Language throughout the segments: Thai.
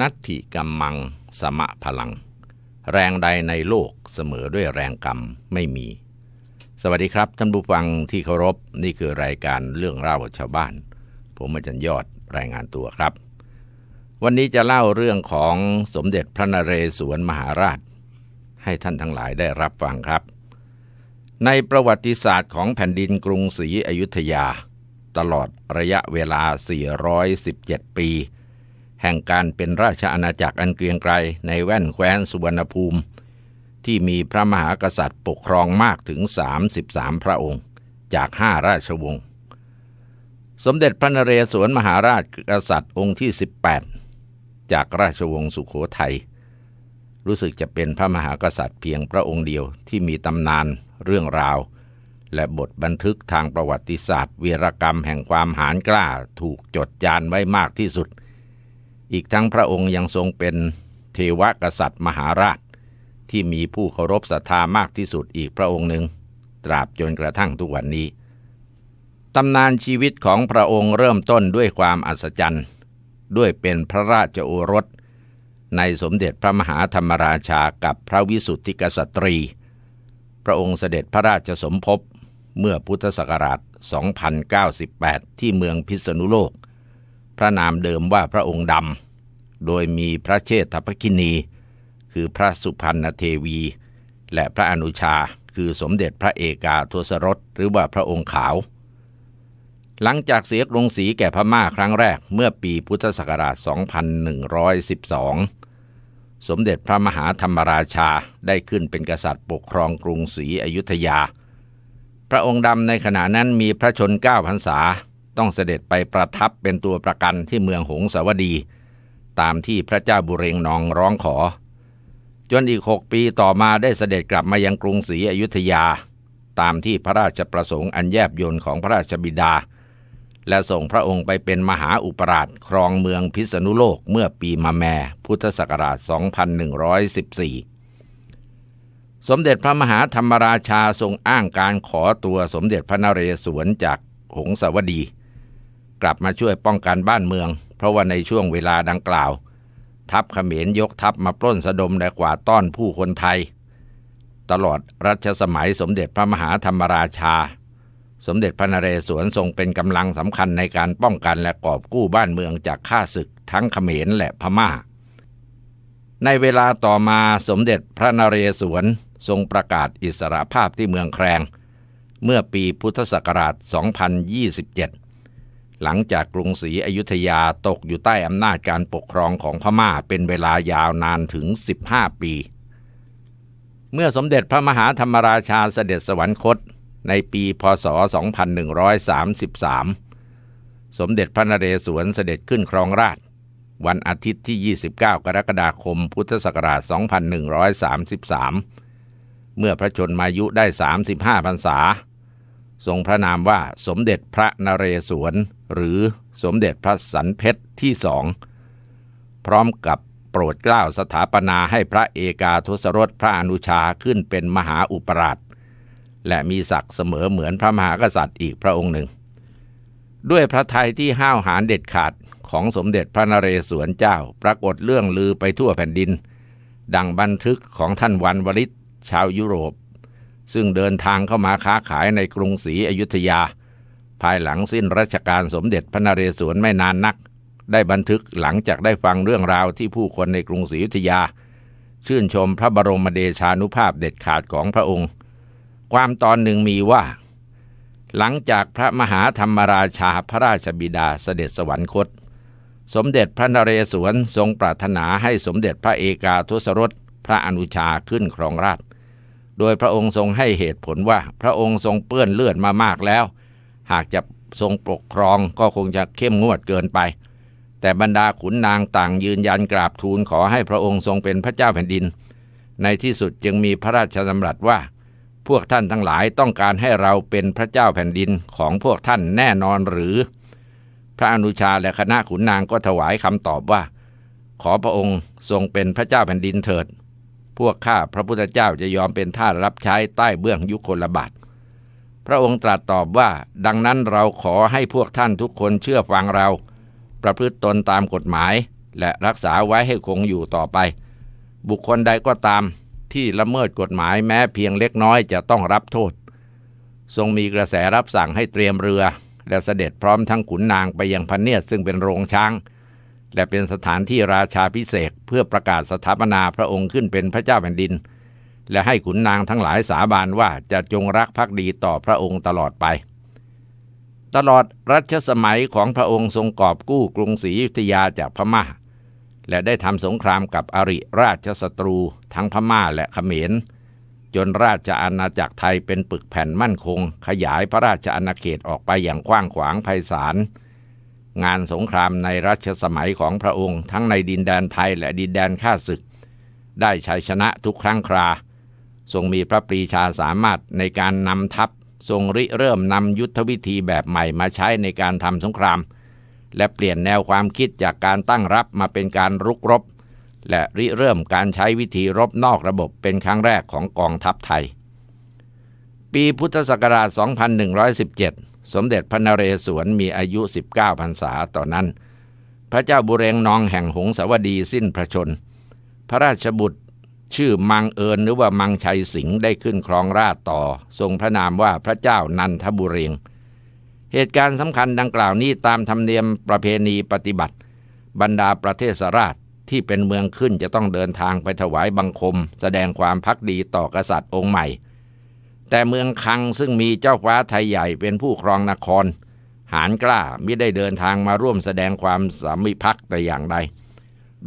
นัตถิกรมมังสมะพลัง แรงใดในโลกเสมอด้วยแรงกรรมไม่มี สวัสดีครับ ท่านผู้ฟังที่เคารพนี่คือรายการเรื่องเล่าชาวบ้าน ผมอาจารย์ยอดรายงานตัวครับ วันนี้จะเล่าเรื่องของสมเด็จพระนเรศวรมหาราช ให้ท่านทั้งหลายได้รับฟังครับ ในประวัติศาสตร์ของแผ่นดินกรุงศรีอยุธยา ตลอดระยะเวลา 417 ปีแห่งการเป็นราชอาณาจักรอันเกรียงไกรในแว่นแคว้นสุวรรณภูมิ ที่มีพระมหากษัตริย์ปกครองมากถึง33พระองค์ จากห้าราชวงศ์สมเด็จพระนเรศวรมหาราชกษัตริย์องค์ที่ 18 จากราชวงศ์สุขโขทัยรู้สึกจะเป็นพระมหากษัตริย์เพียงพระองค์เดียวที่มีตำนานเรื่องราวและบทบันทึกทางประวัติศาสตร์วีรกรรมแห่งความหานกล้าถูกจดจานไว้มากที่สุดอีกทั้งพระองค์ยังทรงเป็นเทวกษัตริย์มหาราชที่มีผู้เคารพศรัทธามากที่สุดอีกพระองค์หนึ่ง ตราบจนกระทั่งทุกวันนี้ตำนานชีวิตของพระองค์เริ่มต้นด้วยความอัศจรรย์ด้วยเป็นพระราชโอรส ในสมเด็จพระมหาธรรมราชากับพระวิสุทธิกษัตรีพระองค์เสด็จพระราชสมภพเมื่อพุทธศักราช2098 ที่เมืองพิษณุโลกพระนามเดิมว่าพระองค์ดำ โดยมีพระเชษฐพกินี คือพระสุพรรณเทวี และพระอนุชาคือสมเด็จพระเอกาทศรสหรือว่าพระองค์ขาว หลังจากเสียกรุงศรีแก่พม่าครั้งแรก เมื่อปีพุทธศักราช 2112 สมเด็จพระมหาธรรมราชาได้ขึ้นเป็นกษัตริย์ปกครองกรุงศรีอยุธยา พระองค์ดำในขณะนั้นมีพระชนเก้าพรรษาต้องเสด็จไปประทับเป็นตัวประกันที่เมืองหงสาวดี ตามที่พระเจ้าบุเรงนองร้องขอ จนอีกหกปีต่อมาได้เสด็จกลับมายังกรุงศรีอยุธยา ตามที่พระราชประสงค์อันแยบยนของพระราชบิดา และส่งพระองค์ไปเป็นมหาอุปราชครองเมืองพิษณุโลกเมื่อปีมาแม่พุทธศักราช 2114 สมเด็จพระมหาธรรมราชาทรงอ้างการขอตัวสมเด็จพระนเรศวรจากหงสาวดีกลับมาช่วยป้องกันบ้านเมือง เพราะว่าในช่วงเวลาดังกล่าว ทัพขเขมรยกทัพมาปล้นสะดมและกว่าต้อนผู้คนไทย ตลอดรัชสมัยสมเด็จพระมหาธรรมราชา สมเด็จพระนเรศวรทรงเป็นกำลังสำคัญในการป้องกันและกอบกู้บ้านเมืองจากข้าศึกทั้งขเขมรและพมา่า ในเวลาต่อมาสมเด็จพระนเรศวรทรงประกาศอิสรภาพที่เมืองแครงเมื่อปีพุทธศักราช2027หลังจากกรุงศรีอยุธยาตกอยู่ใต้อำนาจการปกครองของพม่าเป็นเวลายาวนานถึง 15 ปี เมื่อสมเด็จพระมหาธรรมราชาเสด็จสวรรคตในปีพศ 2133 สมเด็จพระนเรศวรเสด็จขึ้นครองราชวันอาทิตย์ที่ 29 กรกฎาคม พุทธศักราช 2133 เมื่อพระชนมายุได้ 35 พรรษาทรงพระนามว่าสมเด็จพระนเรศวรหรือสมเด็จพระสันเพชรที่สองพร้อมกับโปรดเกล้าสถาปนาให้พระเอกาทศรสพระอนุชาขึ้นเป็นมหาอุปราชและมีศักดิ์เสมอเหมือนพระมหากษัตริย์อีกพระองค์หนึ่ง ด้วยพระทัยที่ห้าวหาญเด็ดขาดของสมเด็จพระนเรศวรเจ้าปรากฏเรื่องลือไปทั่วแผ่นดิน ดังบันทึกของท่านวันวริศชาวยุโรปซึ่งเดินทางเข้ามาค้าขายในกรุงศรีอยุธยา ภายหลังสิ้นรัชกาลสมเด็จพระนเรศวรไม่นานนัก ได้บันทึกหลังจากได้ฟังเรื่องราวที่ผู้คนในกรุงศรีอยุธยา ชื่นชมพระบรมเดชานุภาพเด็ดขาดของพระองค์ ความตอนหนึ่งมีว่า หลังจากพระมหาธรรมราชาพระราชบิดาเสด็จสวรรคต สมเด็จพระนเรศวรทรงปรารถนาให้สมเด็จพระเอกาทศรส พระอนุชาขึ้นครองราชโดยพระองค์ทรงให้เหตุผลว่าพระองค์ทรงเปื้อนเลือดมามากแล้ว หากจะทรงปกครองก็คงจะเข้มงวดเกินไป แต่บรรดาขุนนางต่างยืนยันกราบทูลขอให้พระองค์ทรงเป็นพระเจ้าแผ่นดิน ในที่สุดจึงมีพระราชดำรัสว่า พวกท่านทั้งหลายต้องการให้เราเป็นพระเจ้าแผ่นดินของพวกท่านแน่นอนหรือ พระอนุชาและคณะขุนนางก็ถวายคำตอบว่า ขอพระองค์ทรงเป็นพระเจ้าแผ่นดินเถิดพวกข้าพระพุทธเจ้าจะยอมเป็นทาสรับใช้ใต้เบื้องยุคลบาทพระองค์ตรัสตอบว่าดังนั้นเราขอให้พวกท่านทุกคนเชื่อฟังเรา ประพฤติตนตามกฎหมาย และรักษาไว้ให้คงอยู่ต่อไป บุคคลใดก็ตามที่ละเมิดกฎหมายแม้เพียงเล็กน้อยจะต้องรับโทษ ทรงมีกระแสรับสั่งให้เตรียมเรือ และเสด็จพร้อมทั้งขุนนางไปยังพันเนียดซึ่งเป็นโรงช้างและเป็นสถานที่ราชาพิเศษเพื่อประกาศสถาปนาพระองค์ขึ้นเป็นพระเจ้าแผ่นดิน และให้ขุนนางทั้งหลายสาบานว่าจะจงรักภักดีต่อพระองค์ตลอดไป ตลอดรัชสมัยของพระองค์ทรงกอบกู้กรุงศรีอยุธยาจากพมา่า และได้ทำสงครามกับอริราชศัตรู ทั้งพม่าและเขมร จนราชอาณาจักรไทยเป็นปึกแผ่นมั่นคง ขยายพระราชอาณาเขตออกไปอย่างกว้างขวางไพศาลงานสงครามในรัชสมัยของพระองค์ทั้งในดินแดนไทยและดินแดนข้าศึก ได้ชัยชนะทุกครั้งคราทรงมีพระปรีชาสามารถในการนำทัพทรงริเริ่มนำยุทธวิธีแบบใหม่มาใช้ในการทำสงคราม และเปลี่ยนแนวความคิดจากการตั้งรับมาเป็นการรุกรบและริเริ่มการใช้วิธีรบนอกระบบเป็นครั้งแรกของกองทัพไทย ปีพุทธศักราช 2117สมเด็จพระนเรศวรมีอายุ 19 พรรษาต่อนนั้น พระเจ้าบุเรงนองแห่งหงสาวดีสิ้นพระชน พระราชบุตรชื่อมังเอิญหรือว่ามังชัยสิงห์ได้ขึ้นครองราชต่อ ทรงพระนามว่าพระเจ้านันทบุเรง เหตุการณ์สำคัญดังกล่าวนี้ตามธรรมเนียมประเพณีปฏิบัติ บรรดาประเทศราช ที่เป็นเมืองขึ้นจะต้องเดินทางไปถวายบังคม แสดงความพักดีต่อกษัตริย์องค์ใหม่แต่เมืองคังซึ่งมีเจ้าฟ้าไทยใหญ่เป็นผู้ครองนคร หานกล้าไม่ได้เดินทางมาร่วมแสดงความสามิพักแต่อย่างใด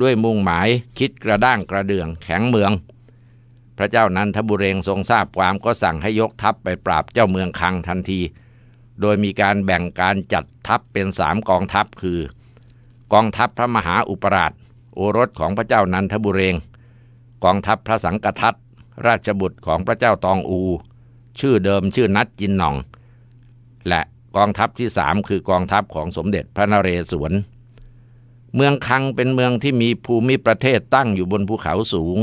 ด้วยมุ่งหมายคิดกระด้างกระเดืองแข็งเมือง พระเจ้านันทบุเรงทรงทราบความก็สั่งให้ยกทัพไปปราบเจ้าเมืองคังทันที โดยมีการแบ่งการจัดทัพเป็นสามกองทัพคือ กองทัพพระมหาอุปราชโอรสของพระเจ้านันทบุเรง กองทัพพระสังกทัตราชบุตรของพระเจ้าตองอูชื่อเดิมชื่อนัดจินหนอง และกองทัพที่สามคือกองทัพของสมเด็จพระนเรศวร เมืองคังเป็นเมืองที่มีภูมิประเทศตั้งอยู่บนภูเขาสูง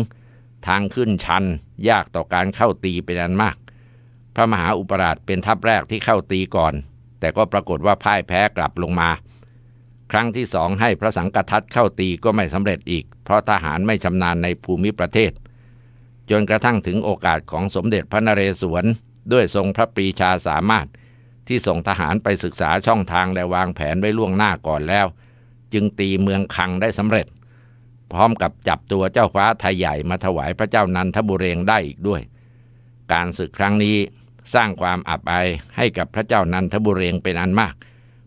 ทางขึ้นชันยากต่อการเข้าตีเป็นอันมากพระมหาอุปราชเป็นทัพแรกที่เข้าตีก่อน แต่ก็ปรากฏว่าพ่ายแพ้กลับลงมา ครั้งที่สองให้พระสังกัทัตเข้าตีก็ไม่สำเร็จอีก เพราะทหารไม่ชำนาญในภูมิประเทศจนกระทั่งถึงโอกาสของสมเด็จพระนเรศวรด้วยทรงพระปรีชาสามารถ ที่ส่งทหารไปศึกษาช่องทางและวางแผนไว้ล่วงหน้าก่อนแล้ว จึงตีเมืองคังได้สำเร็จ พร้อมกับจับตัวเจ้าฟ้าไทยใหญ่มาถวายพระเจ้านันทบุเรงได้อีกด้วย การศึกครั้งนี้สร้างความอับอายให้กับพระเจ้านันทบุเรงเป็นอันมาก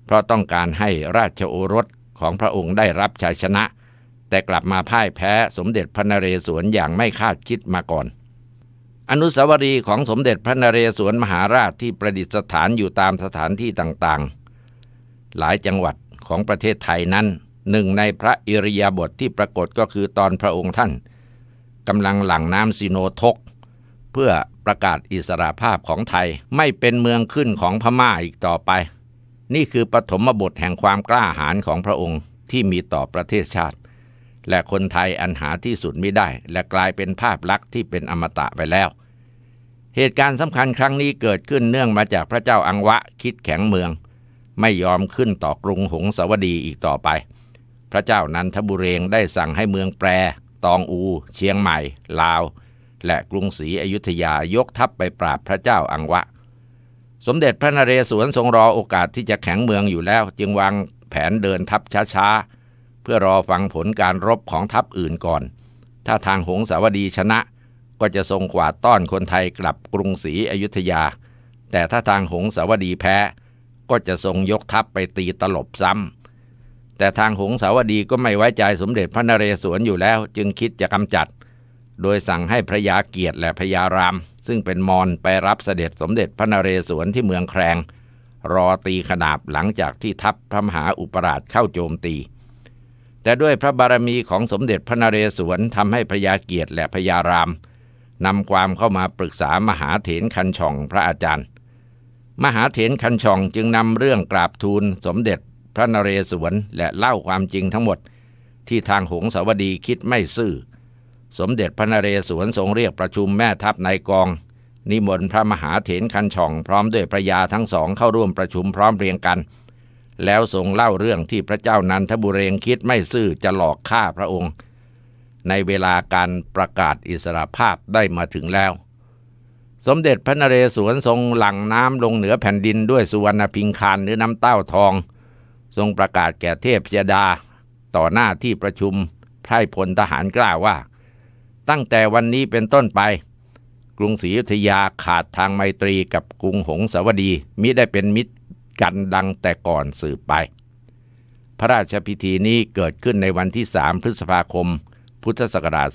เพราะต้องการให้ราชโอรสของพระองค์ได้รับชัยชนะแต่กลับมาพ่ายแพ้สมเด็จพระนเรศวรอย่างไม่คาดคิดมาก่อน อนุสาวรีย์ของสมเด็จพระนเรศวรมหาราชที่ประดิษฐานอยู่ตามสถานที่ต่างๆ หลายจังหวัดของประเทศไทยนั้น หนึ่งในพระอิริยาบถทที่ปรากฏก็คือตอนพระองค์ท่านกำลังหลั่งน้ำซีโนทก เพื่อประกาศอิสราภาพของไทยไม่เป็นเมืองขึ้นของพม่าอีกต่อไป นี่คือปฐมบทแห่งความกล้าหาญของพระองค์ที่มีต่อประเทศชาติและคนไทยอันหาที่สุดไม่ได้ และกลายเป็นภาพลักษณ์ที่เป็นอมตะไปแล้ว เหตุการณ์สำคัญครั้งนี้เกิดขึ้นเนื่องมาจากพระเจ้าอังวะ คิดแข็งเมือง ไม่ยอมขึ้นต่อกรุงหงสาวดีอีกต่อไป พระเจ้านันทบุเรงได้สั่งให้เมืองแปร ตองอู เชียงใหม่ ลาว และกรุงศรีอยุธยายกทัพไปปราบพระเจ้าอังวะ สมเด็จพระนเรศวรทรงรอโอกาสที่จะแข็งเมืองอยู่แล้วจึงวางแผนเดินทัพช้าๆเพื่อรอฟังผลการรบของทัพอื่นก่อน ถ้าทาง หงสาวดีชนะก็จะทรงขวาต้อนคนไทยกลับกรุงศรีอยุธยา แต่ถ้าทางหงสาวดีแพ้ก็จะทรงยกทัพไปตีตลบซ้ำ แต่ทางหงสาวดีก็ไม่ไว้ใจสมเด็จพระนเรศวรอยู่แล้วจึงคิดจะกำจัด โดยสั่งให้ พระยาเกียรติและพระยาราม ซึ่งเป็นมอญไปรับเสด็จสมเด็จพระนเรศวรที่เมืองแครงรอตีขนาบหลังจากที่ทัพพระมหาอุปราชเข้าโจมตีแต่ด้วยพระบารมีของสมเด็จพระนเรศวรทำให้พญาเกียรติและพญารามนำความเข้ามาปรึกษามหาเถนคันช่องพระอาจารย์ มหาเถนคันช่องจึงนำเรื่องกราบทูลสมเด็จพระนเรศวรและเล่าความจริงทั้งหมด ที่ทางหงสาวดีคิดไม่ซื่อ สมเด็จพระนเรศวรทรงเรียกประชุมแม่ทัพนายกอง นิมนต์พระมหาเถนคันช่อง พร้อมด้วยพระยาทั้งสองเข้าร่วมประชุมพร้อมเรียงกันแล้วทรงเล่าเรื่องที่พระเจ้านันทบุเรงคิดไม่ซื่อจะหลอกฆ่าพระองค์ ในเวลาการประกาศอิสรภาพได้มาถึงแล้ว สมเด็จพระนเรศวรทรงหลั่งน้ำลงเหนือแผ่นดินด้วยสุวรรณพิงคานหรือน้ำเต้าทอง ทรงประกาศแก่เทพยดาต่อหน้าที่ประชุมไพรพลทหารกล้าว่า ตั้งแต่วันนี้เป็นต้นไป กรุงศรีอยุธยาขาดทางไมตรีกับกรุงหงสาวดีมิได้เป็นมิตรกันดังแต่ก่อนสืบไป พระราชพิธีนี้เกิดขึ้นในวันที่ 3 พฤษภาคม พุทธศักราช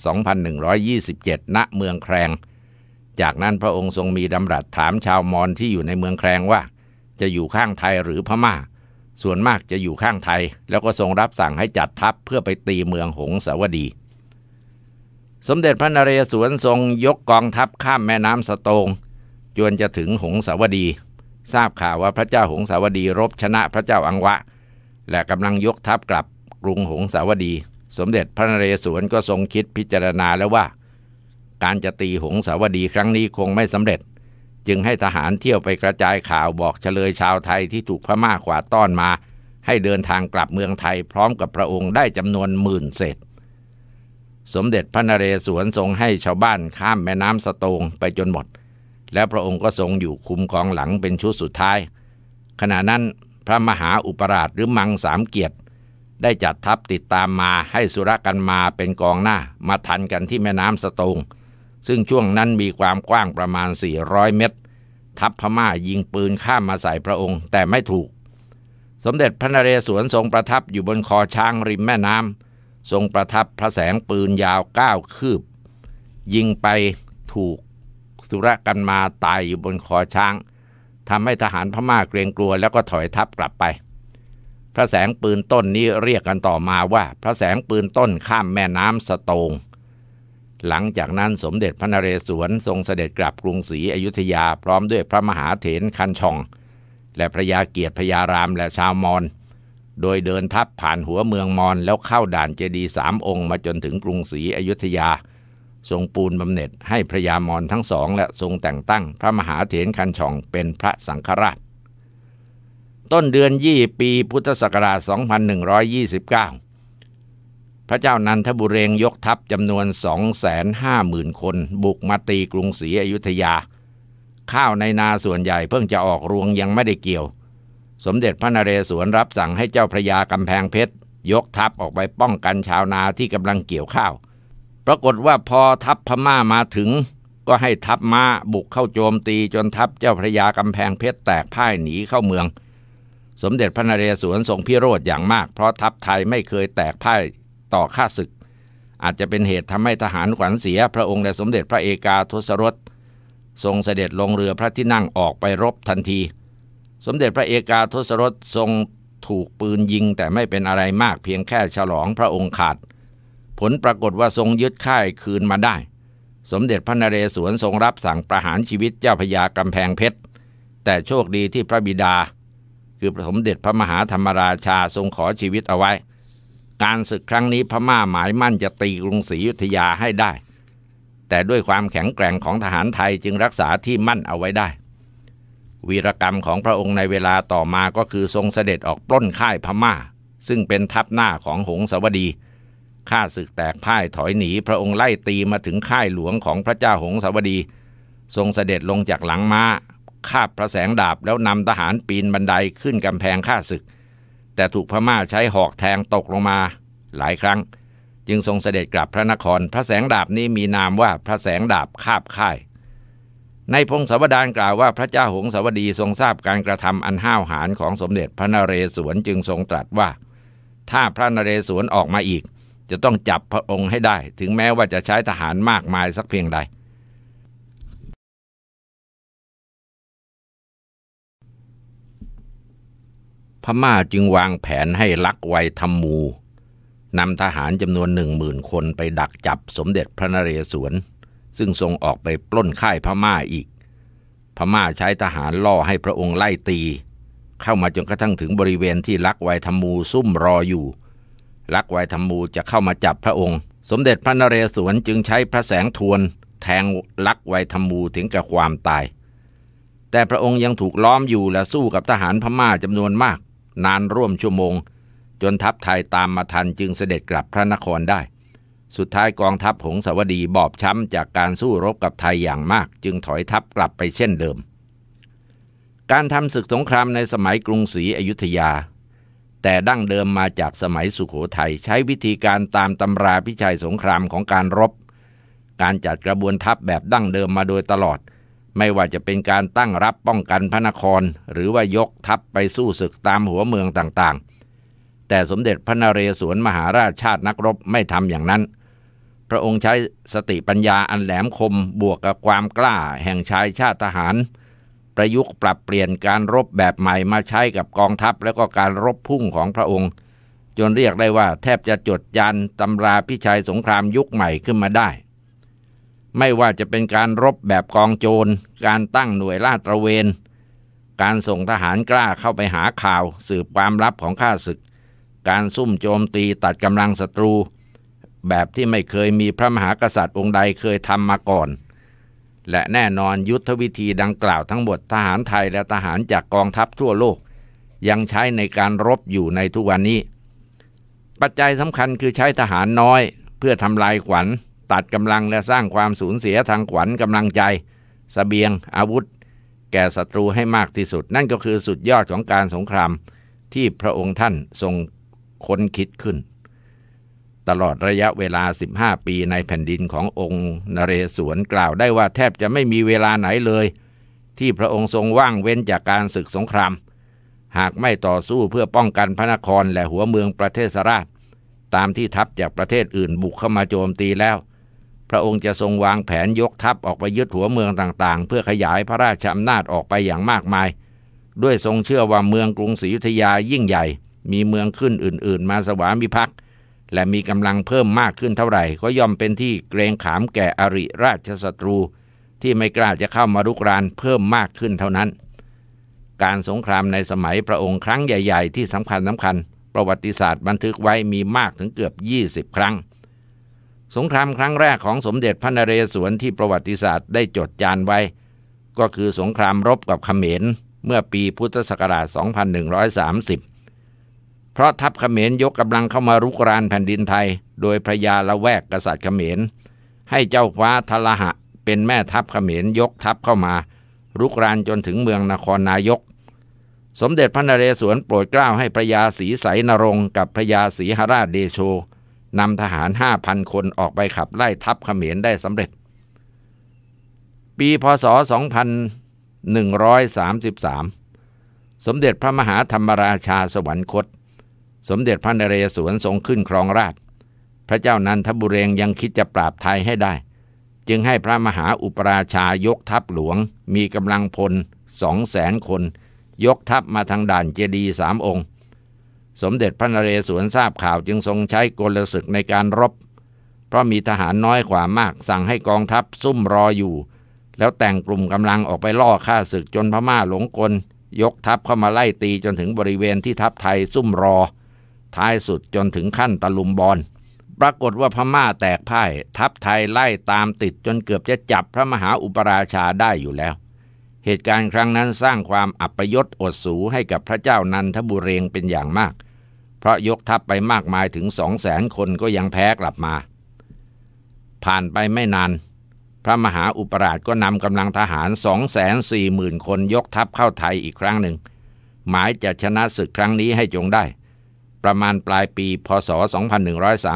2127 ณ เมืองแครง จากนั้นพระองค์ทรงมีดำรัสถามชาวมอญที่อยู่ในเมืองแครงว่า จะอยู่ข้างไทยหรือพมา่า ส่วนมากจะอยู่ข้างไทย แล้วก็ทรงรับสั่งให้จัดทัพเพื่อไปตีเมืองหงสาวดี สมเด็จพระนเรศวรทรงยกกองทัพข้ามแม่น้ำสตงจวนจะถึงหงสาวดีทราบข่าวว่าพระเจ้าหงสาวดีรบชนะพระเจ้าอังวะ และกำลังยกทัพกลับกรุงหงสาวดี สมเด็จพระนเรศวรก็ทรงคิดพิจารณาแล้วว่า การจะตีหงสาวดีครั้งนี้คงไม่สำเร็จ จึงให้ทหารเที่ยวไปกระจายข่าวบอกเฉลยชาวไทยที่ถูกพม่ากวาต้อนมา ให้เดินทางกลับเมืองไทยพร้อมกับพระองค์ได้จำนวนหมื่นเศษสมเด็จพระนเรศวรทรงให้ชาวบ้านข้ามแม่น้ำสตงไปจนหมดและพระองค์ก็ทรงอยู่คุมกองหลังเป็นชุดสุดท้าย ขณะนั้นพระมหาอุปราชหรือมังสามเกียรติ ได้จัดทัพติดตามมาให้สุรกันมาเป็นกองหน้ามาทันกันที่แม่น้ำสตง ซึ่งช่วงนั้นมีความกว้างประมาณ 400 เมตร ทัพพม่ายิงปืนข้ามมาใส่พระองค์แต่ไม่ถูก สมเด็จพระนเรศวรทรงประทับอยู่บนคอช้างริมแม่น้ำทรงประทับพระแสงปืนยาวก้าคืบ ยิงไปถูกสุรกันมาตายอยู่บนคอช้างทำให้ทหารพม่าเกรงกลัวแล้วก็ถอยทัพกลับไป พระแสงปืนต้นนี้เรียกกันต่อมาว่า พระแสงปืนต้นข้ามแม่น้ำสตง หลังจากนั้นสมเด็จพระนเรศวรทรงเสด็จกลับกรุงศรีอยุธยาพร้อมด้วยพระมหาเถรคันชอง และพระยาเกียรติพยาราม และชาวมอญโดยเดินทัพผ่านหัวเมืองมอญแล้วเข้าด่านเจดีสามองค์มาจนถึงกรุงศรีอยุธยาทรงปูนบำเหน็จให้พระยามอนทั้งสองและทรงแต่งตั้งพระมหาเถรคันช่องเป็นพระสังฆราช ต้นเดือนยี่ปีพุทธศักราช 2129 พระเจ้านันทบุเรงยกทัพจำนวน 250,000 คน บุกมาตีกรุงศรีอยุธยา ข้าวในนาส่วนใหญ่เพิ่งจะออกรวงยังไม่ได้เกี่ยว สมเด็จพระนเรศวรรับสั่งให้เจ้าพระยากำแพงเพชร ยกทัพออกไปป้องกันชาวนาที่กำลังเกี่ยวข้าวปรากฏว่าพอทัพพม่ามาถึง ก็ให้ทัพม้าบุกเข้าโจมตีจนทัพเจ้าพระยากำแพงเพชร แตกพ่ายหนีเข้าเมือง สมเด็จพระนเรศวรทรงพิโรธอย่างมากเพราะทัพไทยไม่เคยแตกพ่ายต่อข้าศึก อาจจะเป็นเหตุทำให้ทหารขวัญเสียพระองค์และสมเด็จพระเอกาทศรสทรงเสด็จลงเรือพระที่นั่งออกไปรบทันที สมเด็จพระเอกาทศรสทรงถูกปืนยิงแต่ไม่เป็นอะไรมากเพียงแค่ฉลองพระองค์ขาดผลปรากฏว่าทรงยึดค่ายคืนมาได้ สมเด็จพระนเรศวรทรงรับสั่งประหารชีวิตเจ้าพญากำแพงเพชร แต่โชคดีที่พระบิดา คือสมเด็จพระมหาธรรมราชาทรงขอชีวิตเอาไว้ การศึกครั้งนี้พม่าหมายมั่นจะตีกรุงศรีอยุธยาให้ได้ แต่ด้วยความแข็งแกร่งของทหารไทยจึงรักษาที่มั่นเอาไว้ได้ วีรกรรมของพระองค์ในเวลาต่อมาก็คือทรงเสด็จออกปล้นค่ายพม่า ซึ่งเป็นทัพหน้าของหงสาวดีข้าศึกแตกพ่ายถอยหนี พระองค์ไล่ตีมาถึงค่ายหลวงของพระเจ้าหงสาวดี ทรงเสด็จลงจากหลังมา้าคาบพระแสงดาบแล้วนำทหารปีนบันไดขึ้น กำแพงข้าศึก แต่ถูกพม่าใช้หอกแทงตกลงมาหลายครั้ง จึงทรงเสด็จกลับพระนคร พระแสงดาบนี้มีนามว่าพระแสงดาบคาบค่าย ในพงศาวดารกล่าวว่า พระเจ้าหงสาวดีทรงทราบการกระทำอันห้าวหาญของสมเด็จพระนเรศวรจึงทรงตรัสว่า ถ้าพระนเรศวรออกมาอีกจะต้องจับพระองค์ให้ได้ถึงแม้ว่าจะใช้ทหารมากมายสักเพียงใดพม่าจึงวางแผนให้ลักไวทำมู นำทหารจำนวนหนึ่งหมื่นคนไปดักจับสมเด็จพระนเรศวร ซึ่งทรงออกไปปล้นค่ายพม่าอีกพม่าใช้ทหารล่อให้พระองค์ไล่ตี เข้ามาจนกระทั่งถึงบริเวณที่ลักไวทำมูซุ่มรออยู่ลักไวธรรมูจะเข้ามาจับพระองค์ สมเด็จพระนเรศวรจึงใช้พระแสงทวน แทงลักไวธรรมูถึงกับความตาย แต่พระองค์ยังถูกล้อมอยู่และสู้กับทหารพม่าจำนวนมาก นานร่วมชั่วโมง จนทัพไทยตามมาทันจึงเสด็จกลับพระนครได้ สุดท้ายกองทัพหงสวดีบอบช้ำจากการสู้รบกับไทยอย่างมากจึงถอยทัพกลับไปเช่นเดิม การทำศึกสงครามในสมัยกรุงศรีอยุธยาแต่ดั้งเดิมมาจากสมัยสุขโขทยัยใช้วิธีการตามตำราพิชัยสงครามของการรบ การจัดกระบวนทัพแบบดั้งเดิมมาโดยตลอด ไม่ว่าจะเป็นการตั้งรับป้องกันพระนคร หรือว่ายกทัพไปสู้ศึกตามหัวเมืองต่างๆ แต่สมเด็จพระนเรศวรมหาราชชาตินักรบไม่ทำอย่างนั้น พระองค์ใช้สติปัญญาอันแหลมคมบวกกับความกล้าแห่งชายชาติทหารประยุกต์ปรับเปลี่ยนการรบแบบใหม่มาใช้กับกองทัพและก็การรบพุ่งของพระองค์ จนเรียกได้ว่าแทบจะจดจานตำราพิชัยสงครามยุคใหม่ขึ้นมาได้ ไม่ว่าจะเป็นการรบแบบกองโจร การตั้งหน่วยลาดตระเวน การส่งทหารกล้าเข้าไปหาข่าวสืบความลับของข้าศึก การซุ่มโจมตีตัดกำลังศัตรู แบบที่ไม่เคยมีพระมหากษัตริย์องค์ใดเคยทำมาก่อนและแน่นอนยุทธวิธีดังกล่าวทั้งหมดทหารไทยและทหารจากกองทัพทั่วโลก ยังใช้ในการรบอยู่ในทุกวันนี้ ปัจจัยสำคัญคือใช้ทหารน้อยเพื่อทำลายขวัญ ตัดกำลังและสร้างความสูญเสียทางขวัญกำลังใจสเสบียงอาวุธ แก่ศัตรูให้มากที่สุด นั่นก็คือสุดยอดของการสงคราม ที่พระองค์ท่านทรงค้นคิดขึ้นตลอดระยะเวลา 15 ปีในแผ่นดินขององค์นเรศวรกล่าวได้ว่าแทบจะไม่มีเวลาไหนเลย ที่พระองค์ทรงว่างเว้นจากการศึกสงครามหากไม่ต่อสู้เพื่อป้องกันพระนครและหัวเมืองประเทศสราชตามที่ทัพจากประเทศอื่นบุกเข้ามาโจมตีแล้ว พระองค์จะทรงวางแผนยกทัพออกไปยึดหัวเมืองต่างๆ เพื่อขยายพระราชอำนาจออกไปอย่างมากมาย ด้วยทรงเชื่อว่าเมืองกรุงศรีอยุธยายิ่งใหญ่ มีเมืองขึ้นอื่นๆ มาสวามิภักดิ์และมีกำลังเพิ่มมากขึ้นเท่าไหร่ก็ย่อมเป็นที่เกรงขามแก่อริราชศัตรูที่ไม่กล้าจะเข้ามารุกรานเพิ่มมากขึ้นเท่านั้น การสงครามในสมัยพระองค์ครั้งใหญ่ ๆ ที่สำคัญสำคัญ ประวัติศาสตร์บันทึกไว้มีมากถึงเกือบ 20 ครั้ง สงครามครั้งแรกของสมเด็จพระนเรศวรที่ประวัติศาสตร์ได้จดจานไว้ ก็คือสงครามรบกับขเขมร เมื่อปีพุทธศักราช 2130เพราะทัพเขมรยกกำลังเข้ามารุกรานแผ่นดินไทย โดยพระยาละแวกกษัตริย์เขมร ให้เจ้าฟ้าทลหะเป็นแม่ทัพเขมรยกทัพเข้ามา รุกรานจนถึงเมืองนครนายก สมเด็จพระนเรศวรโปรดเกล้าให้พระยาศรีใสนรงกับพระยาศรีหราชเดโชนำทหารห้าพันคนออกไปขับ ไล่ทัพเขมรได้สำเร็จ ปีพศ2133สมเด็จพระมหาธรรมราชาสวรรคตสมเด็จพระนเรศวรทรงขึ้นครองราช พระเจ้านันทบุเรงยังคิดจะปราบไทยให้ได้ จึงให้พระมหาอุปราชายกทัพหลวง มีกำลังพลสองแสนคน ยกทัพมาทางด่านเจดีสามองค์ สมเด็จพระนเรศวรทราบข่าวจึงทรงใช้กลศึกในการรบ เพราะมีทหารน้อยกว่ามากสั่งให้กองทัพซุ่มรออยู่ แล้วแต่งกลุ่มกำลังออกไปล่อฆ่าศึกจนพม่าหลงกลยกทัพเข้ามาไล่ตีจนถึงบริเวณที่ทัพไทยซุ่มรอท้ายสุดจนถึงขั้นตะลุมบอลปรากฏว่าพม่าแตกพ่ายทัพไทยไล่ตามติดจนเกือบจะจับพระมหาอุปราชาได้อยู่แล้ว เหตุการณ์ครั้งนั้นสร้างความอัปยศอดสูให้กับพระเจ้านันทบุเรงเป็นอย่างมาก เพราะยกทัพไปมากมายถึงสองแสนคนก็ยังแพ้กลับมา ผ่านไปไม่นาน พระมหาอุปราชก็นำกำลังทหารสองแสนสี่หมื่นคนยกทัพเข้าไทยอีกครั้งหนึ่ง หมายจะชนะศึกครั้งนี้ให้จงได้ประมาณปลายปีพศ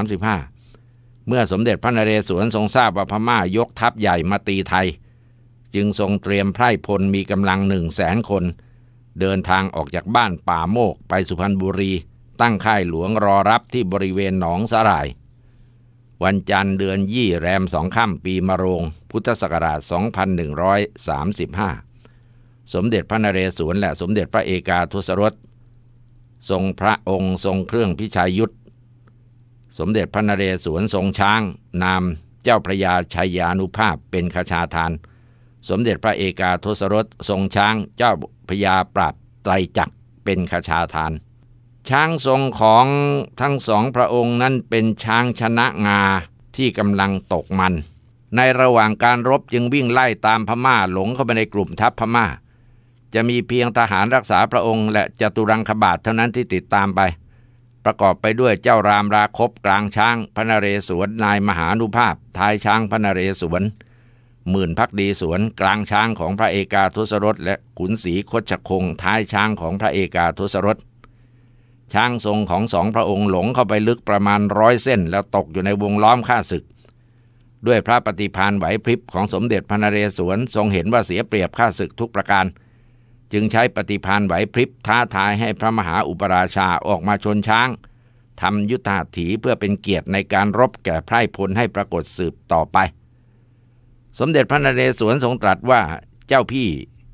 2135 เมื่อสมเด็จพระนเรศวรทรงทราบว่าพม่ายกทัพใหญ่มาตีไทย จึงทรงเตรียมไพร่พลมีกำลังหนึ่งแสนคนเดินทางออกจากบ้านป่าโมกไปสุพรรณบุรี ตั้งค่ายหลวงรอรับที่บริเวณหนองสลาย วันจันทร์เดือนยี่แรมสองค่ำปีมะโรงพุทธศักราช 2135 สมเด็จพระนเรศวรและสมเด็จพระเอกาทศรสทรงพระองค์ทรงเครื่องพิชัยยุทธ สมเด็จพระนเรศวรทรงช้างนามเจ้าพระยาชัยานุภาพเป็นขาชาทาน สมเด็จพระเอกาทศรสทรงช้างเจ้าพระยาปราบไตรจักเป็นขาชาทาน ช้างทรงของทั้งสองพระองค์นั้นเป็นช้างชนะงาที่กำลังตกมัน ในระหว่างการรบจึงวิ่งไล่ตามพม่าหลงเข้าไปในกลุ่มทัพพม่าจะมีเพียงทหารรักษาพระองค์และจตุรังคบาทเท่านั้นที่ติดตามไป ประกอบไปด้วยเจ้ารามราคบกลางช้างพระนเรศวรนายมหานุภาพท้ายช้างพระนเรศวรหมื่นพักดีสวน กลางช้างของพระเอกาทศรถและขุนศรีคชคง ท้ายช้างของพระเอกาทศรถช้างทรงของสองพระองค์หลงเข้าไปลึกประมาณร้อยเส้น แล้วตกอยู่ในวงล้อมข้าศึก ด้วยพระปฏิพานไหวพริบของสมเด็จพระนเรศวรทรงเห็นว่าเสียเปรียบข้าศึกทุกประการจึงใช้ปฏิพานไหวพริบท้าทายให้พระมหาอุปราชาออกมาชนช้าง ทำยุทธาถีเพื่อเป็นเกียรติในการรบแก่ไพร่พลให้ปรากฏสืบต่อไป สมเด็จพระนเรศวรทรงตรัสว่าเจ้าพี่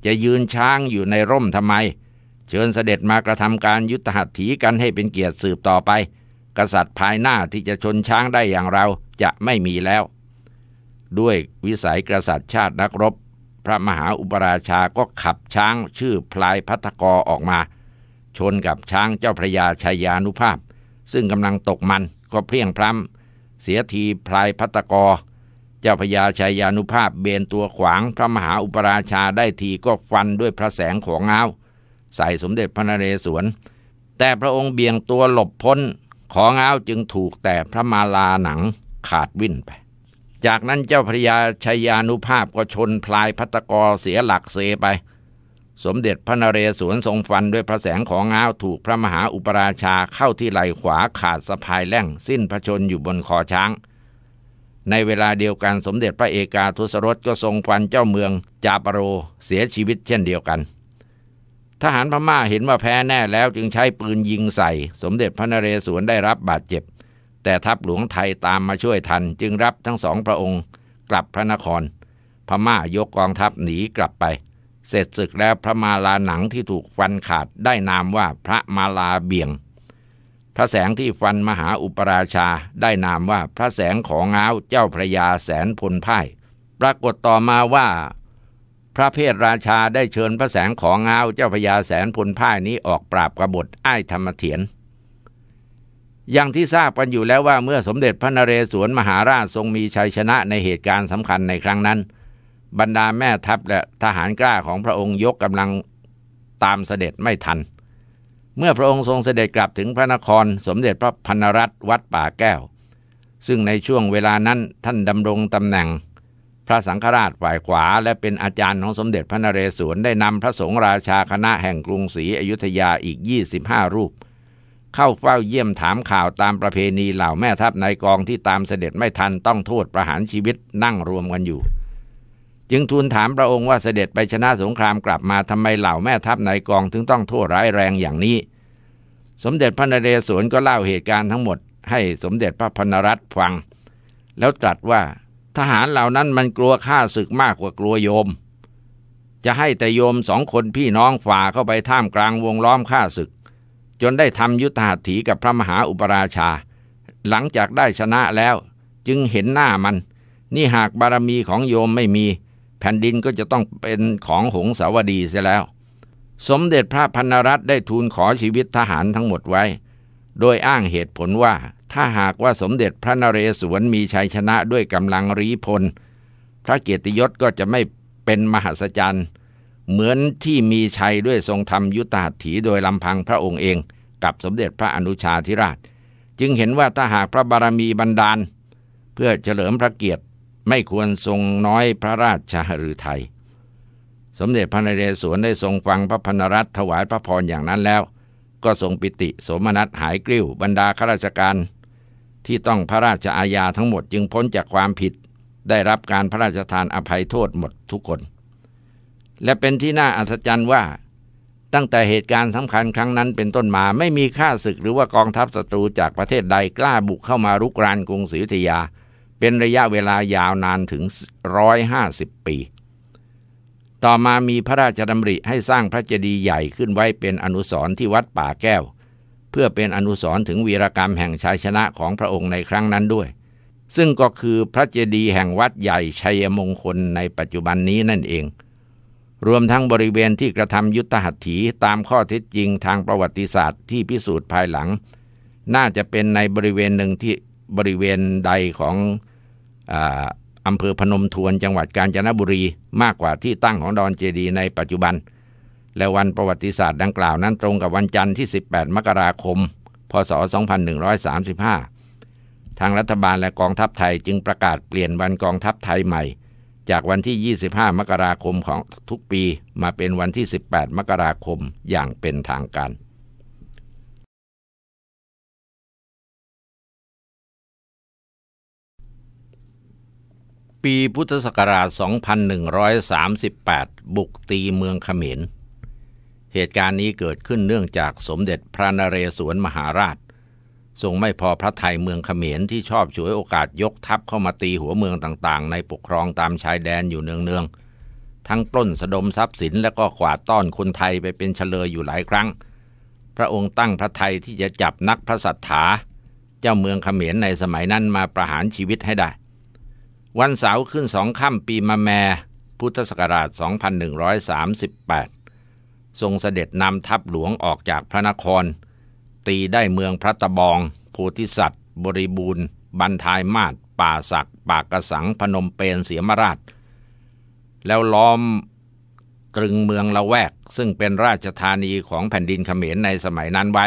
จะยืนช้างอยู่ในร่มทำไม เชิญเสด็จมากระทำการยุทธหัตถีกันให้เป็นเกียรติสืบต่อไป กษัตริย์ภายหน้าที่จะชนช้างได้อย่างเราจะไม่มีแล้ว ด้วยวิสัยกษัตริย์ชาตินักรบพระมหาอุปราชาก็ขับช้างชื่อพลายพัทกรออกมา ชนกับช้างเจ้าพระยาชายานุภาพ ซึ่งกำลังตกมันก็เพลียงพล้ำเสียทีพลายพัตกรเจ้าพระยาชายานุภาพเบนตัวขวางพระมหาอุปราชาได้ทีก็ฟันด้วยพระแสงของเงาใส่สมเด็จพระนเรศวร แต่พระองค์เบี่ยงตัวหลบพ้น ของเงาจึงถูกแต่พระมาลาหนังขาดวิ่นไปจากนั้นเจ้าพระยาชยานุภาพก็ชนพลายพัตกรเสียหลักเซไป สมเด็จพระนเรศวรทรงฟันด้วยพระแสงของเงาถูกพระมหาอุปราชาเข้าที่ไหล่ขวาขาดสะพายแล่ง สิ้นพระชนอยู่บนคอช้าง ในเวลาเดียวกันสมเด็จพระเอกาทศรสก็ทรงฟันเจ้าเมือง จาปโรเสียชีวิตเช่นเดียวกัน ทหารพม่าเห็นว่าแพ้แน่แล้วจึงใช้ปืนยิงใส่ สมเด็จพระนเรศวรได้รับบาดเจ็บแต่ทัพหลวงไทยตามมาช่วยทันจึงรับทั้งสองพระองค์ กลับพระนครพม่ายกกองทัพหนีกลับไป เสร็จศึกแล้วพระมาลาหนังที่ถูกฟันขาดได้นามว่าพระมาลาเบี่ยงพระแสงที่ฟันมหาอุปราชาได้นามว่าพระแสงของง้าวเจ้าพระยาแสนพลพ่ายปรากฏต่อมาว่า พระเพทราชาได้เชิญพระแสงของเงาเจ้าพระยาแสนพลพ่ายนี้ออกปราบกบฏไอ้ธรรมเถียนอย่างที่ทราบกันอยู่แล้วว่าเมื่อสมเด็จพระนเรศวรมหาราชทรงมีชัยชนะในเหตุการณ์สำคัญในครั้งนั้น บรรดาแม่ทัพและทหารกล้าของพระองค์ยกกำลังตามเสด็จไม่ทัน เมื่อพระองค์ทรงเสด็จกลับถึงพระนครสมเด็จพระพันรัตวัดป่าแก้ว ซึ่งในช่วงเวลานั้นท่านดำรงตำแหน่ง พระสังฆราชฝ่ายขวา และเป็นอาจารย์ของสมเด็จพระนเรศวรได้นำพระสงฆ์ราชาคณะแห่งกรุงศรีอยุธยาอีก25 รูปเข้าเฝ้าเยี่ยมถามข่าวตามประเพณีเหล่าแม่ทัพนายกองที่ตามเสด็จไม่ทันต้องโทษประหารชีวิตนั่งรวมกันอยู่ จึงทูลถามพระองค์ว่าเสด็จไปชนะสงครามกลับมาทำไมเหล่าแม่ทัพนายกองถึงต้องโทษร้ายแรงอย่างนี้ สมเด็จพระนเรศวรก็เล่าเหตุการณ์ทั้งหมดให้สมเด็จพระพนรัตฟัง แล้วตรัสว่าทหารเหล่านั้นมันกลัวข้าศึกมากกว่ากลัวโยม จะให้แต่โยมสองคนพี่น้องฝ่าเข้าไปท่ามกลางวงล้อมข้าศึกจนได้ทำยุทธหัตถีกับพระมหาอุปราชา หลังจากได้ชนะแล้วจึงเห็นหน้ามัน นี่หากบารมีของโยมไม่มี แผ่นดินก็จะต้องเป็นของหงสาวดีเสียแล้ว สมเด็จพระพันรัตได้ทูลขอชีวิตทหารทั้งหมดไว้ โดยอ้างเหตุผลว่าถ้าหากว่าสมเด็จพระนเรศวรมีชัยชนะด้วยกำลังรีพลพระเกียรติยศก็จะไม่เป็นมหัศจรรย์เหมือนที่มีชัยด้วยทรงธรรมยุตหัตถีโดยลำพังพระองค์เองกับสมเด็จพระอนุชาธิราช จึงเห็นว่าถ้าหากพระบารมีบันดาลเพื่อเฉลิมพระเกียรติไม่ควรทรงน้อยพระราชาหรือไทยสมเด็จพระนเรศวรได้ทรงฟังพระพนรัตถวายพระพรอย่างนั้นแล้ว ก็ทรงปิติสมนัตหายกริ้วบรรดาข้าราชการ ที่ต้องพระราชอาญาทั้งหมดจึงพ้นจากความผิด ได้รับการพระราชทานอภัยโทษหมดทุกคนและเป็นที่น่าอัศจรรย์ว่าตั้งแต่เหตุการณ์สำคัญครั้งนั้นเป็นต้นมาไม่มีข้าศึกหรือว่ากองทัพศัตรูจากประเทศใดกล้าบุกเข้ามารุกรานกรุงศรีอยุธยา เป็นระยะเวลายาวนานถึง 150 ปี ต่อมามีพระราชดำริให้สร้างพระเจดีย์ใหญ่ขึ้นไว้เป็นอนุสรณ์ที่วัดป่าแก้ว เพื่อเป็นอนุสรณ์ถึงวีรกรรมแห่งชัยชนะของพระองค์ในครั้งนั้นด้วย ซึ่งก็คือพระเจดีย์แห่งวัดใหญ่ชัยมงคลในปัจจุบันนี้นั่นเองรวมทั้งบริเวณที่กระทำยุทธหัตถีตามข้อเท็จจริงทางประวัติศาสตร์ ที่พิสูจน์ภายหลัง น่าจะเป็นในบริเวณหนึ่งที่บริเวณใดของอำเภอพนมทวนจังหวัดกาญจนบุรีมากกว่าที่ตั้งของดอนเจดีในปัจจุบัน และวันประวัติศาสตร์ดังกล่าวนั้นตรงกับวันจันทร์ที่ 18 มกราคม พศ 2135 ทางรัฐบาลและกองทัพไทยจึงประกาศเปลี่ยนวันกองทัพไทยใหม่จากวันที่ 25 มกราคมของทุกปีมาเป็นวันที่ 18 มกราคมอย่างเป็นทางการปีพุทธศักราช 2138 บุกตีเมืองขเขมร เหตุการณ์นี้เกิดขึ้นเนื่องจากสมเด็จพระนเรศวรมหาราชทรงไม่พอพระไทยเมืองขเขมรที่ชอบฉวยโอกาสยกทัพเข้ามาตีหัวเมืองต่างๆ ในปกครองตามชายแดนอยู่เนืองๆ ทั้งปล้นสะดมทรัพย์สินและก็ขวาต้อนคนไทยไปเป็นเฉลยอยู่หลายครั้ง พระองค์ตั้งพระไทยที่จะจับนักพระสัทธาเจ้าเมืองขเขมรในสมัยนั้นมาประหารชีวิตให้ได้ วันเสาร์ขึ้นสองค่ำปีมาแมพุทธศักราช 2138 ทรงเสด็จนำทัพหลวงออกจากพระนครตีได้เมืองพระตะบองโพธิสัตว์ บริบูรณ์ บันทายมาศป่าศักป่ากระสัง พนมเปญ เสียมราช แล้วล้อมตรึงเมืองละแวก ซึ่งเป็นราชธานีของแผ่นดินเขมรในสมัยนั้นไว้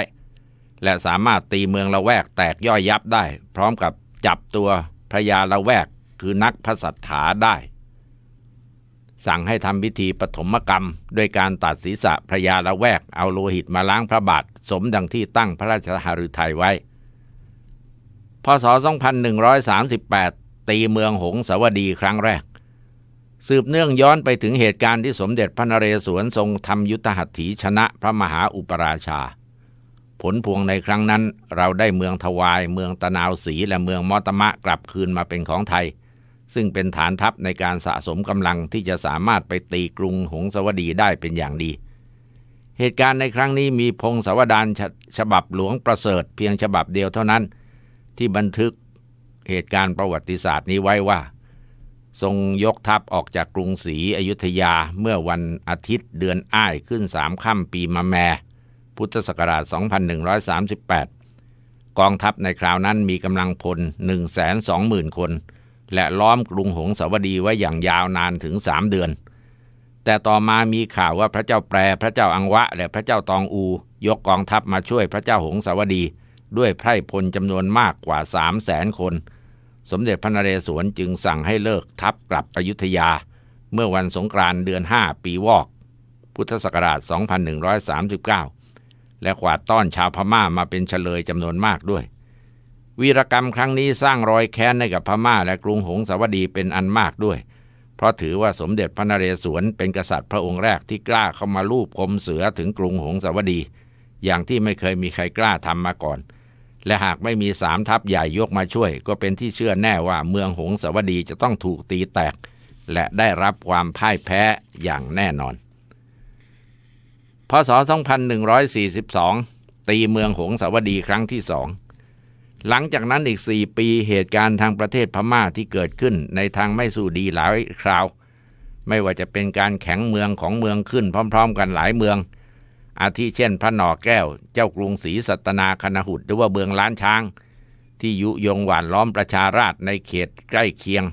และสามารถตีเมืองละแวกแตกย่อยยับได้ พร้อมกับจับตัวพระยาละแวกคือนักพระสัทธาได้สั่งให้ทำพิธีปฐมกรรม ด้วยการตัดศีรษะ พระยาละแวก เอาโลหิตมาล้างพระบาท สมดังที่ตั้งพระราชหฤทัยไว้ พศ 2138 ตีเมืองหงสาวดีครั้งแรก สืบเนื่องย้อนไปถึงเหตุการณ์ที่สมเด็จพระนเรศวรทรงทำยุทธหัตถีชนะพระมหาอุปราชา ผลพวงในครั้งนั้นเราได้เมืองทวาย เมืองตะนาวสีและเมืองมอตมะกลับคืนมาเป็นของไทยซึ่งเป็นฐานทัพในการสะสมกำลังที่จะสามารถไปตีกรุงหงสวดีได้เป็นอย่างดี เหตุการณ์ในครั้งนี้มีพงศาวดารฉบับหลวงประเสริฐ เพียงฉบับเดียวเท่านั้น ที่บันทึกเหตุการณ์ประวัติศาสตร์นี้ไว้ว่า ทรงยกทัพออกจากกรุงศรีอยุธยาเมื่อวันอาทิตย์เดือนอ้ายขึ้นสามค่ำปีมะแม พุทธศักราช 2138 กองทัพในคราวนั้นมีกำลังพล120,000คนและล้อมกรุงหงสาวดีไว้อย่างยาวนานถึงสามเดือน แต่ต่อมามีข่าวว่าพระเจ้าแปรพระเจ้าอังวะ และพระเจ้าตองอู ยกกองทัพมาช่วยพระเจ้าหงสาวดี ด้วยไพร่พลจำนวนมากกว่าสามแสนคน สมเด็จพระนเรศวรจึงสั่งให้เลิกทัพกลับอยุธยา เมื่อวันสงกรานต์เดือนห้าปีวอกพุทธศักราช 2139 และกวาดต้อนชาวพม่ามาเป็นเฉลยจำนวนมากด้วยวีรกรรมครั้งนี้สร้างรอยแค้นให้กับพม่าและกรุงหงสาวดีเป็นอันมากด้วย เพราะถือว่าสมเด็จพระนเรศวร เป็นกษัตริย์พระองค์แรกที่กล้าเข้ามาลูบคมเสือถึงกรุงหงสาวดี อย่างที่ไม่เคยมีใครกล้าทำมาก่อน และหากไม่มีสามทัพใหญ่ยกมาช่วย ก็เป็นที่เชื่อแน่ว่าเมืองหงสาวดีจะต้องถูกตีแตก และได้รับความพ่ายแพ้อย่างแน่นอน พศ 2142 ตีเมืองหงสาวดีครั้งที่สองหลังจากนั้นอีก 4 ปีเหตุการณ์ทางประเทศพม่าที่เกิดขึ้นในทางไม่สู้ดีหลายคราว ไม่ว่าจะเป็นการแข็งเมืองของเมืองขึ้นพร้อมๆกันหลายเมือง อาทิเช่นพระหนอแก้วเจ้ากรุงศรีสัตนาคณหุดหรือว่าเมืองล้านช้าง ที่ยุยงหวานล้อมประชาราชในเขตใกล้เคียง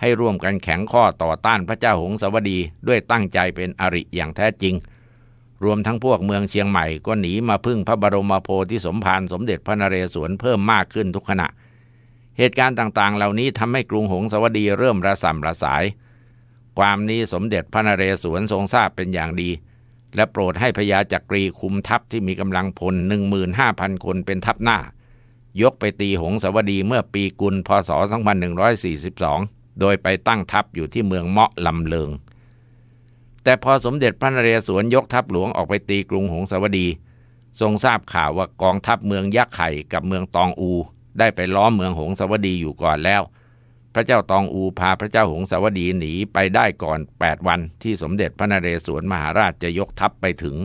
ให้ร่วมกันแข็งข้อต่อต้านพระเจ้าหงสวดีด้วยตั้งใจเป็นอริอย่างแท้จริงรวมทั้งพวกเมืองเชียงใหม่ก็หนีมาพึ่งพระบรมโพธิสมภารสมเด็จพระนเรศวรเพิ่มมากขึ้นทุกขณะ เหตุการณ์ต่างๆเหล่านี้ทำให้กรุงหงสาวดีเริ่มระส่ำระสาย ความนี้สมเด็จพระนเรศวรทรงทราบเป็นอย่างดี และโปรดให้พญาจักรีคุมทัพที่มีกำลังพลหนึ่งมื้าพันคนเป็นทัพหน้า ยกไปตีหงสาวดีเมื่อปีกุลพศ2142โดยไปตั้งทัพอยู่ที่เมืองเมาะลำเลิงแต่พอสมเด็จพระนเรศวรยกทัพหลวงออกไปตีกรุงหงสาวดี ทรงทราบข่าวว่ากองทัพเมืองยักษ์ไข่กับเมืองตองอู ได้ไปล้อมเมืองหงสาวดีอยู่ก่อนแล้ว พระเจ้าตองอูพาพระเจ้าหงสาวดีหนีไปได้ก่อน 8 วันที่สมเด็จพระนเรศวรมหาราชจะยกทัพไปถึง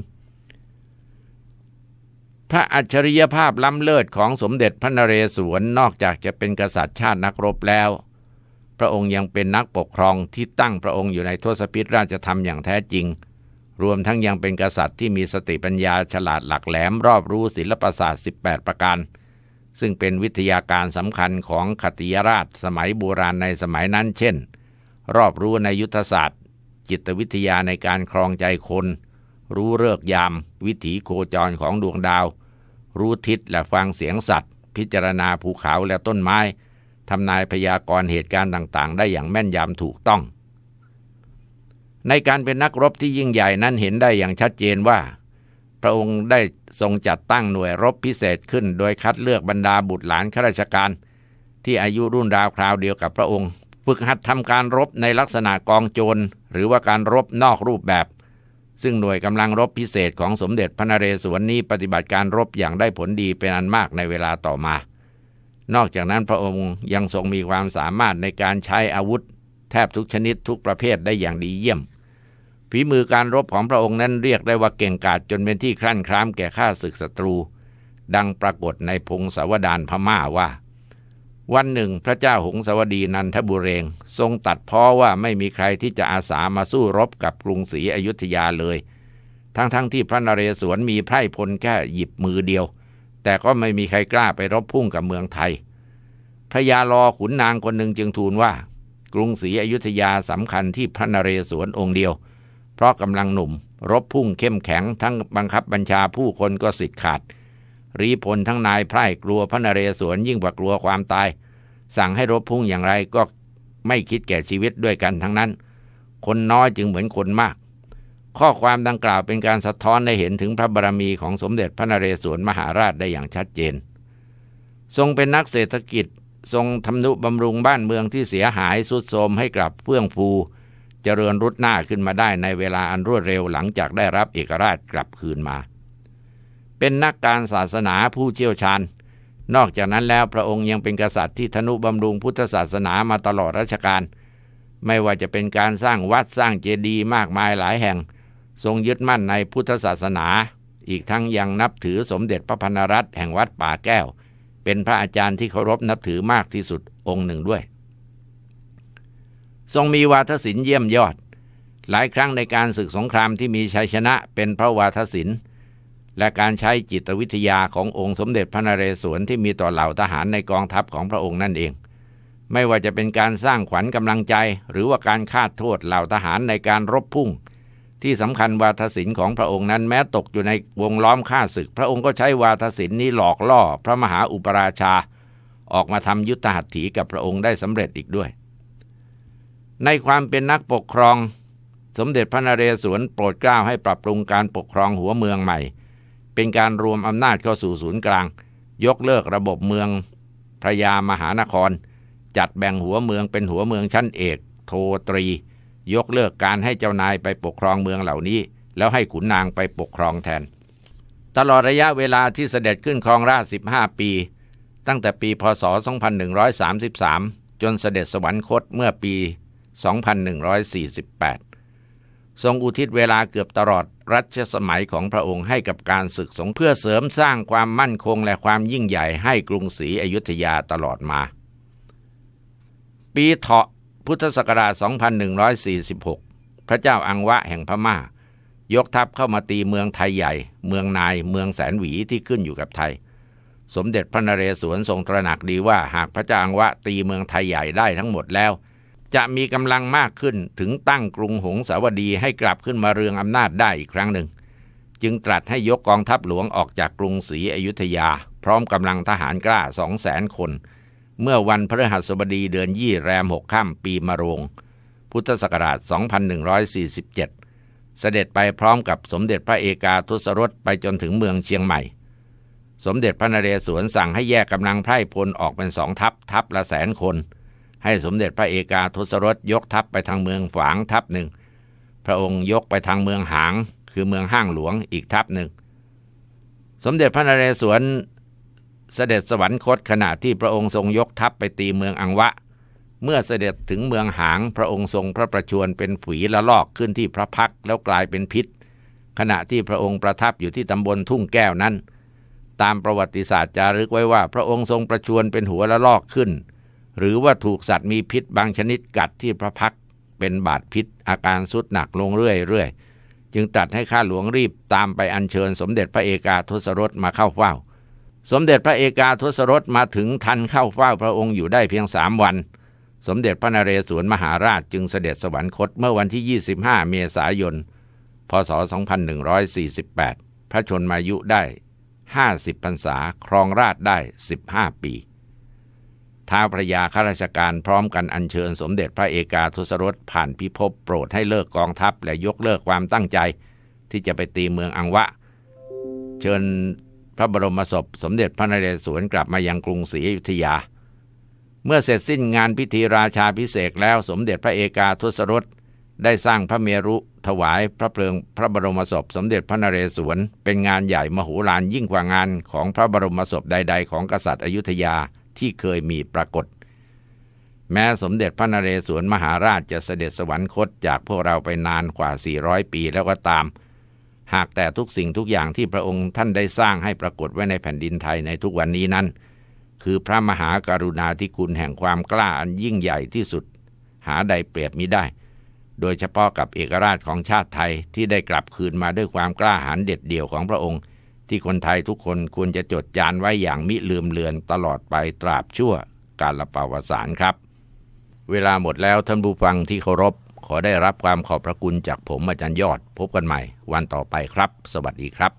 พระอัจฉริยภาพล้ำเลิศของสมเด็จพระนเรศวรนอกจากจะเป็นกษัตริย์ชาตินักรบแล้วพระองค์ยังเป็นนักปกครองที่ตั้งพระองค์อยู่ในทศพิธราชธรรมอย่างแท้จริง รวมทั้งยังเป็นกษัตริย์ที่มีสติปัญญาฉลาดหลักแหลมรอบรู้ศิลปศาสตร์ 18 ประการ ซึ่งเป็นวิทยาการสำคัญของขติยราชสมัยโบราณในสมัยนั้น เช่น รอบรู้ในยุทธศาสตร์ จิตวิทยาในการครองใจคน รู้เลิกยาม วิถีโคจรของดวงดาว รู้ทิศและฟังเสียงสัตว์ พิจารณาภูเขาและต้นไม้ทำนายพยากรณ์เหตุการณ์ต่าง ๆ ได้อย่างแม่นยำถูกต้อง ในการเป็นนักรบที่ยิ่งใหญ่นั้นเห็นได้อย่างชัดเจนว่า พระองค์ได้ทรงจัดตั้งหน่วยรบพิเศษขึ้นโดยคัดเลือกบรรดาบุตรหลานข้าราชการ ที่อายุรุ่นราวคราวเดียวกับพระองค์ ฝึกหัดทำการรบในลักษณะกองโจร หรือว่าการรบนอกรูปแบบ ซึ่งหน่วยกำลังรบพิเศษของสมเด็จพระนเรศวรนี้ ปฏิบัติการรบอย่างได้ผลดีเป็นอันมากในเวลาต่อมานอกจากนั้นพระองค์ยังทรงมีความสามารถในการใช้อาวุธ แทบทุกชนิดทุกประเภทได้อย่างดีเยี่ยมฝีมือการรบของพระองค์นั้นเรียกได้ว่าเก่งกาจจนเป็นที่ครั่นครามแก่ข้าศึกศัตรู ดังปรากฏในพงศาวดารพม่าว่า วันหนึ่งพระเจ้าหงสาวดีนันทบุเรงทรงตัดพ้อว่าไม่มีใครที่จะอาสามาสู้รบกับกรุงศรีอยุธยาเลย ทั้งๆทที่พระนเรศวรมีไพร่พลแค่หยิบมือเดียวแต่ก็ไม่มีใครกล้าไปรบพุ่งกับเมืองไทย พระยาลอขุนนางคนหนึ่งจึงทูลว่า กรุงศรีอยุธยาสำคัญที่พระนเรศวรองค์เดียว เพราะกำลังหนุ่ม รบพุ่งเข้มแข็งทั้งบังคับบัญชาผู้คนก็สิทธิ์ขาด รีพลทั้งนายไพร่กลัวพระนเรศวรยิ่งกว่ากลัวความตาย สั่งให้รบพุ่งอย่างไรก็ไม่คิดแก่ชีวิตด้วยกันทั้งนั้น คนน้อยจึงเหมือนคนมากข้อความดังกล่าวเป็นการสะท้อนในเห็นถึงพระบารมีของสมเด็จพระนเรศวรมหาราชได้อย่างชัดเจน ทรงเป็นนักเศรษฐกิจ ทรงทำนุบำรุงบ้านเมืองที่เสียหายสุดโทมให้กลับเฟื่องฟูจเจริญรุดหน้าขึ้นมาได้ในเวลาอันรวดเร็วหลังจากได้รับเอกราชกลับคืนมา เป็นนักการศาสนาผู้เชี่ยวชาญ นอกจากนั้นแล้วพระองค์ยังเป็นกษัตริย์ที่ทนุบำรุงพุทธศาสนามาตลอดรัชกาลไม่ว่าจะเป็นการสร้างวัดสร้างเจดีย์มากมายหลายแห่งทรงยึดมั่นในพุทธศาสนา อีกทั้งยังนับถือสมเด็จพระพนรัตแห่งวัดป่าแก้ว เป็นพระอาจารย์ที่เคารพนับถือมากที่สุดองค์หนึ่งด้วย ทรงมีวาทศิลป์เยี่ยมยอด หลายครั้งในการศึกสงครามที่มีชัยชนะเป็นพระวาทศิลป์ และการใช้จิตวิทยาขององค์สมเด็จพระนเรศวรที่มีต่อเหล่าทหารในกองทัพของพระองค์นั่นเอง ไม่ว่าจะเป็นการสร้างขวัญกำลังใจหรือว่าการคาดโทษเหล่าทหารในการรบพุ่งที่สำคัญวาทศิลป์ของพระองค์นั้นแม้ตกอยู่ในวงล้อมข้าศึก พระองค์ก็ใช้วาทศิลป์นี้หลอกล่อพระมหาอุปราชา ออกมาทำยุทธหัตถีกับพระองค์ได้สำเร็จอีกด้วย ในความเป็นนักปกครอง สมเด็จพระนเรศวรโปรดเกล้าให้ปรับปรุงการปกครองหัวเมืองใหม่ เป็นการรวมอำนาจเข้าสู่ศูนย์กลาง ยกเลิกระบบเมืองพระยามหานคร จัดแบ่งหัวเมืองเป็นหัวเมืองชั้นเอก โทตรียกเลิกการให้เจ้านายไปปกครองเมืองเหล่านี้ แล้วให้ขุนนางไปปกครองแทน ตลอดระยะเวลาที่เสด็จขึ้นครองราช15 ปี ตั้งแต่ปีพศ 2133 จนเสด็จสวรรคตเมื่อปี 2148 ทรงอุทิศเวลาเกือบตลอดรัชสมัยของพระองค์ให้กับการศึกสงเพื่อเสริมสร้างความมั่นคงและความยิ่งใหญ่ให้กรุงศรีอยุธยาตลอดมา ปีเถาะพุทธศักราช 2146 พระเจ้าอังวะแห่งพมา่า ยกทัพเข้ามาตีเมืองไทยใหญ่ เมืองนายเมืองแสนหวีที่ขึ้นอยู่กับไทย สมเด็จพระนเรศวรทรงตระหนักดีว่าหากพระเจ้าอังวะตีเมืองไทยใหญ่ได้ทั้งหมดแล้ว จะมีกำลังมากขึ้นถึงตั้งกรุงหงสาวดีให้กลับขึ้นมาเรืองอำนาจได้อีกครั้งหนึ่งจึงตรัสให้ยกกองทัพหลวงออกจากกรุงศรีอยุธยา พร้อมกำลังทหารกล้าสองแสนคนเมื่อวันพฤหัสบดีเดือนยี่แรมหกค่ำปีมะโรงพุทธศักราช 2147 เสด็จไปพร้อมกับสมเด็จพระเอกาทุศรสไปจนถึงเมืองเชียงใหม่ สมเด็จพระนเรศวรสั่งให้แยกกำลังไพร่พลออกเป็นสองทัพทัพละแสนคน ให้สมเด็จพระเอกาทุศรสยกทัพไปทางเมืองฝางทัพหนึ่งพระองค์ยกไปทางเมืองหางคือเมืองห้างหลวงอีกทัพหนึ่งสมเด็จพระนเรศวรเสด็จสวรรคตขณะที่พระองค์ทรงยกทัพไปตีเมืองอังวะ เมื่อเสด็จถึงเมืองหางพระองค์ทรงพระประชวรเป็นฝีละลอกขึ้นที่พระพักแล้วกลายเป็นพิษ ขณะที่พระองค์ประทับอยู่ที่ตำบลทุ่งแก้วนั้น ตามประวัติศาสตร์จารึกไว้ว่า พระองค์ทรงประชวรเป็นหัวละลอกขึ้น หรือว่าถูกสัตว์มีพิษบางชนิดกัดที่พระพัก เป็นบาดพิษอาการสุดหนักลงเรื่อยๆจึงตัดให้ข้าหลวงรีบตามไปอัญเชิญสมเด็จพระเอกาทศรสมาเข้าเฝ้าสมเด็จพระเอกาทศรสมาถึงทันเข้าเฝ้าพระองค์อยู่ได้เพียงสามวัน สมเด็จพระนเรศวรมหาราชจึงเสด็จสวรรคตเมื่อวันที่ 25 เมษายน พศ2148 พระชนมายุได้ 50พรรษา ครองราชได้ 15 ปี ท้าพระยาข้าราชการพร้อมกันอัญเชิญสมเด็จพระเอกาทศรสผ่านพิภพโปรดให้เลิกกองทัพและยกเลิกความตั้งใจที่จะไปตีเมืองอังวะ เชิญพระบรมศพสมเด็จพระนเรศวรกลับมายังกรุงศรีอยุธยา เมื่อเสร็จสิ้นงานพิธีราชาพิเศษแล้วสมเด็จพระเอกาทศรส ได้สร้างพระเมรุถวายพระเพลิงพระบรมศพสมเด็จพระนเรศวรเป็นงานใหญ่มโหฬารยิ่งกว่างานของพระบรมศพใด ๆของกษัตริย์อยุธยาที่เคยมีปรากฏ แม้สมเด็จพระนเรศวรมหาราชจะเสด็จสวรรคตจากพวกเราไปนานกว่า400ปีแล้วก็ตามหากแต่ทุกสิ่งทุกอย่างที่พระองค์ท่านได้สร้างให้ปรากฏไว้ในแผ่นดินไทยในทุกวันนี้นั้น คือพระมหาการุณาธิคุณแห่งความกล้าอันยิ่งใหญ่ที่สุด หาใดเปรียบมิได้ โดยเฉพาะกับเอกราชของชาติไทยที่ได้กลับคืนมาด้วยความกล้าหาญเด็ดเดี่ยวของพระองค์ ที่คนไทยทุกคนควรจะจดจานไว้อย่างมิลืมเลือนตลอดไปตราบชั่วกาลปาวสารครับ เวลาหมดแล้วท่านผู้ฟังที่เคารพขอได้รับความขอบพระคุณจากผมอาจารย์ยอดพบกันใหม่วันต่อไปครับ สวัสดีครับ